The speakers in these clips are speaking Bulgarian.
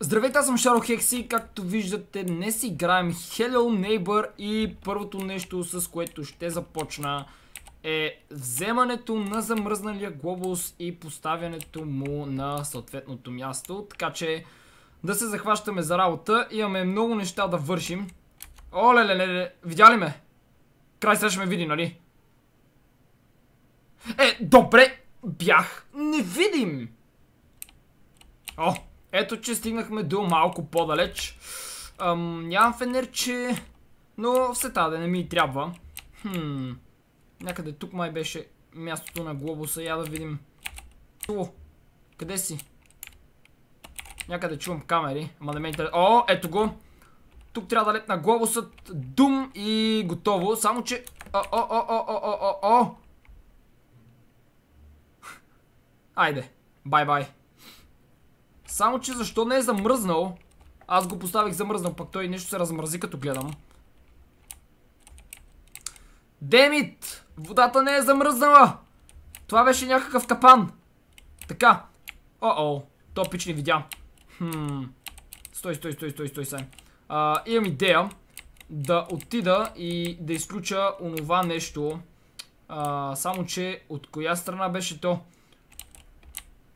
Здравейте, аз съм Шаро Хекси. Както виждате, днес играем Hello Neighbor и първото нещо, с което ще започна е вземането на замръзналия глобус и поставянето му на съответното място. Така че да се захващаме за работа. Имаме много неща да вършим. Олелелеле, Видя ли ме? Край сега ще ме види, нали? Е, добре, бях невидим! О, ето, че стигнахме до малко по-далеч. нямам фенерче, но все тази не ми трябва. Хм, някъде тук май беше мястото на глобуса. Я да видим. О, къде си? Някъде чувам камери, ама не ме интересува. О, ето го! Тук трябва да лепна глобусът. Дум и готово. Само, че... О, о, о, о, о, о, о, о! Айде. Бай-бай. Само, че защо не е замръзнал? Аз го поставих замръзнал, пък той нещо се размързи, като гледам. Демит! Водата не е замръзнала! Това беше някакъв капан. Така. О-о. топич не видя. Хм. Стой, стой, стой, стой, стой, стой. А, имам идея да отида и да изключа онова нещо. А, само, че от коя страна беше то?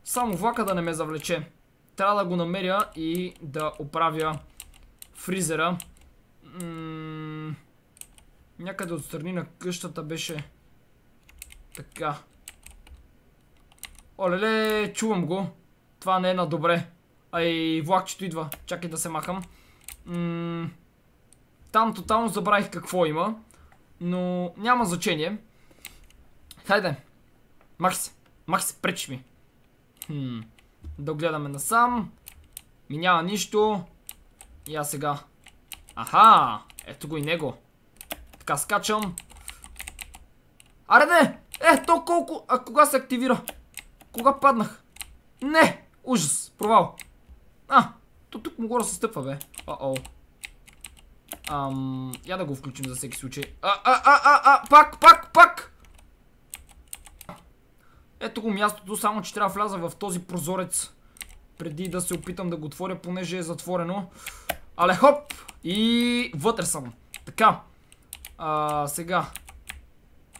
Само влака да не ме завлече. Трябва да го намеря и да оправя фризера. някъде отстрани на къщата беше... Така. Олеле, чувам го. Това не е на добре. Ай, влакчето идва. Чакай да се махам. там тотално забравих какво има. Но няма значение. Хайде. Махи се. се, пречи ми. Хммм. Да гледаме насам. Ми няма нищо. И аз сега. Аха! Ето го и него. Така скачам. Аре не! Е, то колко... А кога се активира? Кога паднах? Не! Ужас! Провал! А! То тук му горе се стъпва, бе. о о Ам... Я да го включим за всеки случай. А, а, а, а, а! Пак, пак, пак! Ето го мястото, само че трябва да вляза в този прозорец. Преди да се опитам да го отворя, понеже е затворено. Але хоп! И вътре съм. Така. А, сега.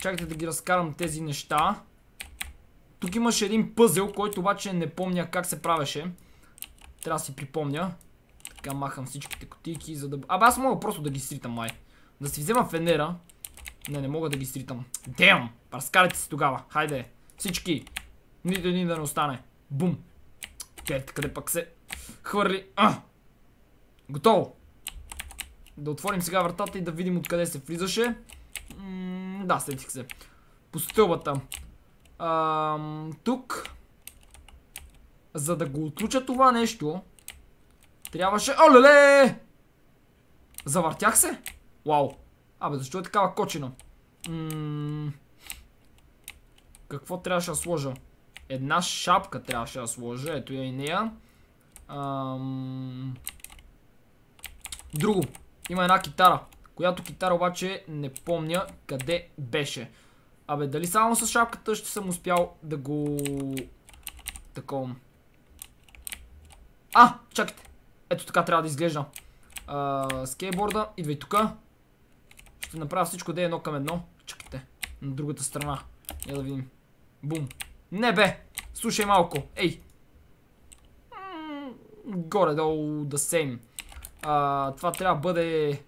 Чакайте да ги разкарам тези неща. Тук имаше един пъзел, който обаче не помня как се правеше. Трябва да си припомня. Така махам всичките котики, за да... Абе аз мога просто да ги сритам, май. Да си взема фенера. Не, не мога да ги сритам. Дем! Разкарайте се тогава. Хайде. Всички. Нито един да не остане. Бум. Черт, къде пък се хвърли. А! Готово. Да отворим сега вратата и да видим откъде се влизаше. М да, следих се. По стълбата. тук. За да го отключа това нещо, трябваше... Олеле! Завъртях се? Вау. Абе, защо е такава кочина? Ммм... Какво трябваше да сложа? Една шапка трябваше да сложа. Ето я и нея. Друго. Има една китара. Която китара обаче не помня къде беше. Абе, дали само с шапката ще съм успял да го... Таковам. А, чакайте. Ето така трябва да изглежда. А, скейтборда, идвай тука. Ще направя всичко да е едно към едно. Чакайте. На другата страна. Я да видим. Бум. Не бе! Слушай малко. Ей! Горе-долу да сейм. Това трябва да бъде...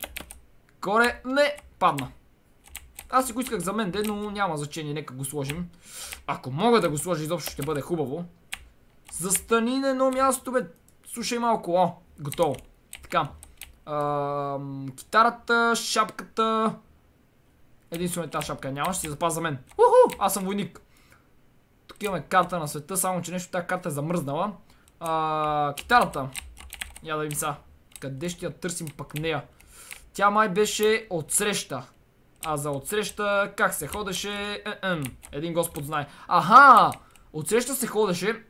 Горе. Не! Падна. Аз си го исках за мен но няма значение. Нека го сложим. Ако мога да го сложа изобщо ще бъде хубаво. Застани на едно място бе. Слушай малко. О, готово. Така. китарата, шапката. Единствено е тази шапка няма. Ще запазва за мен. Уху! Аз съм войник. Тук имаме карта на света, само че нещо тази карта е замръзнала. А, китарата. Я да видим сега. Къде ще я търсим пък нея? Тя май беше отсреща. А за отсреща как се ходеше? Един господ знае. Аха! Отсреща се ходеше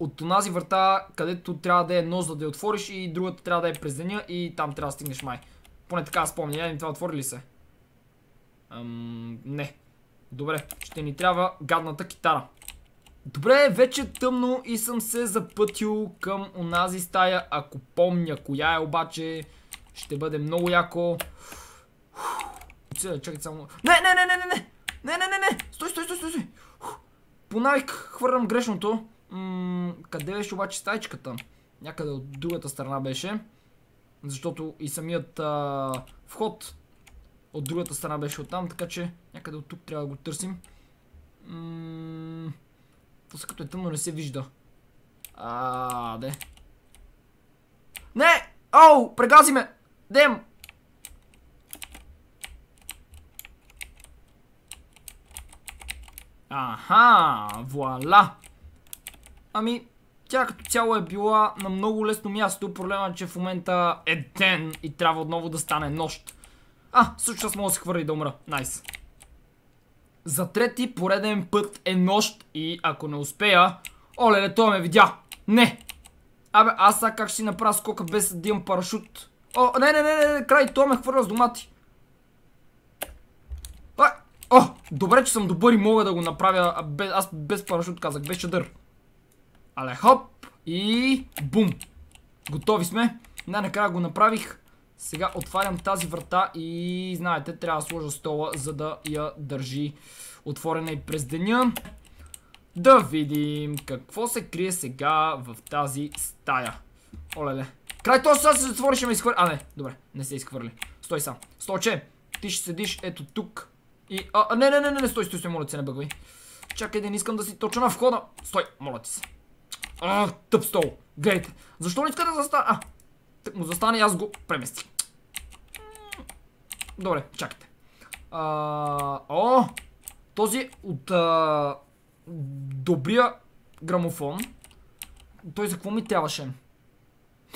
от онази врата, където трябва да е нос, за да я отвориш и другата трябва да е през деня и там трябва да стигнеш май. Поне така спомня. Я е, това отвори ли се? Ам, не. Добре, ще ни трябва гадната китара. Добре, вече е тъмно и съм се запътил към онази стая, ако помня коя е обаче. Ще бъде много яко. Чакай само... Не, не, не, не, не, не! Не, не, не, не! Стой, стой, стой, стой! По навик хвърлям грешното. къде беше обаче стайчката? Някъде от другата страна беше. Защото и самият вход от другата страна беше оттам, така че някъде от тук трябва да го търсим. Ммм... са като е тъмно не се вижда. Ааа, де. Не! Оу! Прегази ме! Дем! Аха! вуаля! Ами, тя като цяло е била на много лесно място. Проблема е, че в момента е ден и трябва отново да стане нощ. А, също аз мога да се хвърля да умра. Найс. За трети пореден път е нощ и ако не успея... Оле, той ме видя. Не. Абе, аз сега как ще си направя скока без да имам парашют. О, не, не, не, не, не, край, той ме хвърля с домати. А, о, добре, че съм добър и мога да го направя. Без, аз без парашют, казах, без чадър. Але хоп и бум. Готови сме. Най-накрая го направих. Сега отварям тази врата и знаете, трябва да сложа стола, за да я държи отворена и през деня. Да видим какво се крие сега в тази стая. Оле-ле. Край то сега се затвори, ще ме изхвърли. А, не, добре, не се изхвърли. Стой сам. Сточе, ти ще седиш ето тук. И, а, не, не, не, не, не, стой, стой, стой, моля се, не бъгвай. Чакай да не искам да си точно на входа. Стой, моля ти се. А, тъп стол. Гледайте. Защо не иска да застана? А, Так му застане и аз го премести. Добре, чакайте. о! Този от добрия грамофон. Той за какво ми трябваше?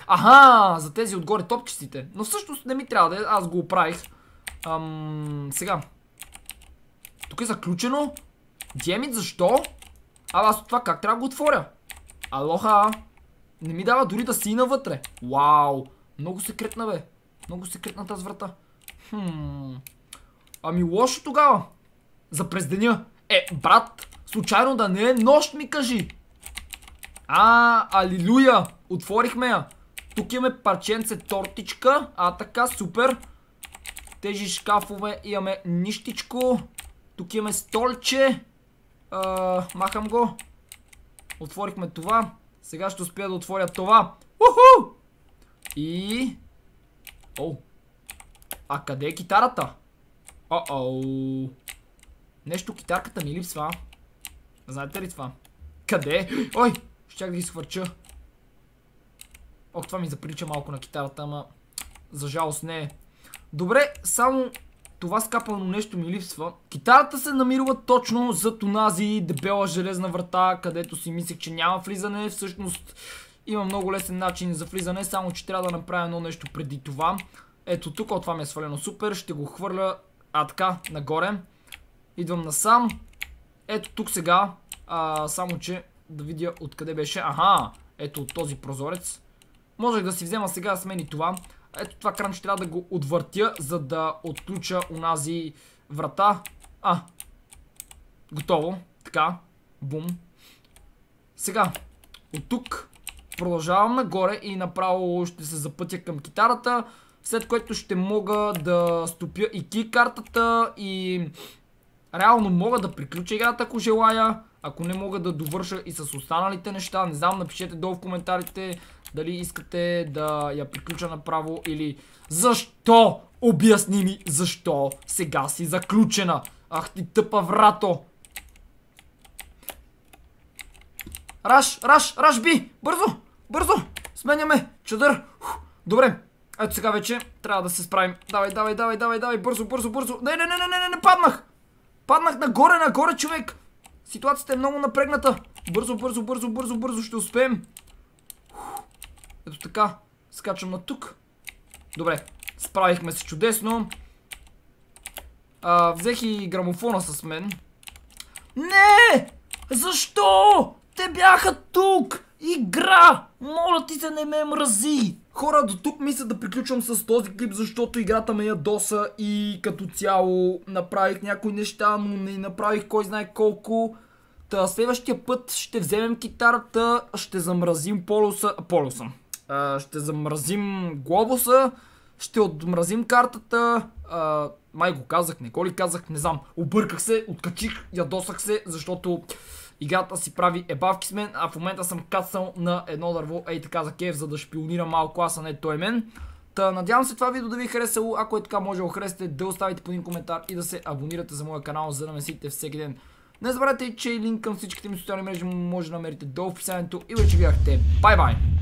Аха, за тези отгоре топчиците. Но всъщност не ми трябва да е, аз го оправих. Ам, сега. Тук е заключено. Демит, защо? А аз от това как трябва да го отворя? Алоха! Не ми дава дори да си и навътре. Вау. Много секретна, бе. Много секретна тази врата. Хм. Ами лошо тогава. За през деня. Е, брат, случайно да не е нощ ми кажи. А, алилуя. Отворихме я. Тук имаме парченце тортичка. А, така, супер. Тежи шкафове имаме нищичко. Тук имаме столче. А, махам го. Отворихме това. Сега ще успя да отворя това. Уху! И... О! А къде е китарата? О-оу! Нещо китарката ми липсва. Знаете ли това? Къде? Е? Ой! Щях да ги схвърча. Ох, това ми заприлича малко на китарата, ама... За жалост не е. Добре, само това скапано нещо ми липсва. Китарата се намирала точно зад онази дебела железна врата, където си мислех, че няма влизане. Всъщност има много лесен начин за влизане, само че трябва да направя едно нещо преди това. Ето тук, от това ми е свалено супер, ще го хвърля, а така, нагоре. Идвам насам. Ето тук сега, а, само че да видя откъде беше. Аха, ето от този прозорец. Можех да си взема сега мен смени това. Ето това ще трябва да го отвъртя, за да отключа унази врата. А, готово. Така, бум. Сега, от тук продължавам нагоре и направо ще се запътя към китарата, след което ще мога да стопя и ки картата и реално мога да приключа играта ако желая. Ако не мога да довърша и с останалите неща, не знам, напишете долу в коментарите дали искате да я приключа направо или... Защо? Обясни ми защо сега си заключена. Ах ти тъпа врато. Раш, раш, раш би! Бързо, бързо! Сменяме! Чадър! Добре, ето сега вече трябва да се справим. Давай, давай, давай, давай, давай, бързо, бързо, бързо. Не, не, не, не, не, не, паднах! Паднах нагоре, нагоре, човек! Ситуацията е много напрегната. Бързо, бързо, бързо, бързо, бързо ще успеем. Ето така. Скачам на тук. Добре. Справихме се чудесно. А, взех и грамофона с мен. Не! Защо? Те бяха тук! Игра! Моля ти се не ме мрази! Хора, до тук мисля да приключвам с този клип, защото играта ме ядоса и като цяло направих някои неща, но не направих кой знае колко. Та следващия път ще вземем китарата, ще замразим полюса... Полюса ще замразим глобуса, ще отмразим картата. А, май го казах, не го ли казах, не знам. Обърках се, откачих, ядосах се, защото играта си прави ебавки с мен, а в момента съм кацал на едно дърво, ей така за кеф, за да шпионира малко аз, а не той е мен. Та, надявам се това видео да ви е харесало, ако е така може да го харесате, да оставите по един коментар и да се абонирате за моя канал, за да ме сидите всеки ден. Не забравяйте, че линк към всичките ми социални мрежи може да намерите долу в описанието и вече бяхте. Бай-бай!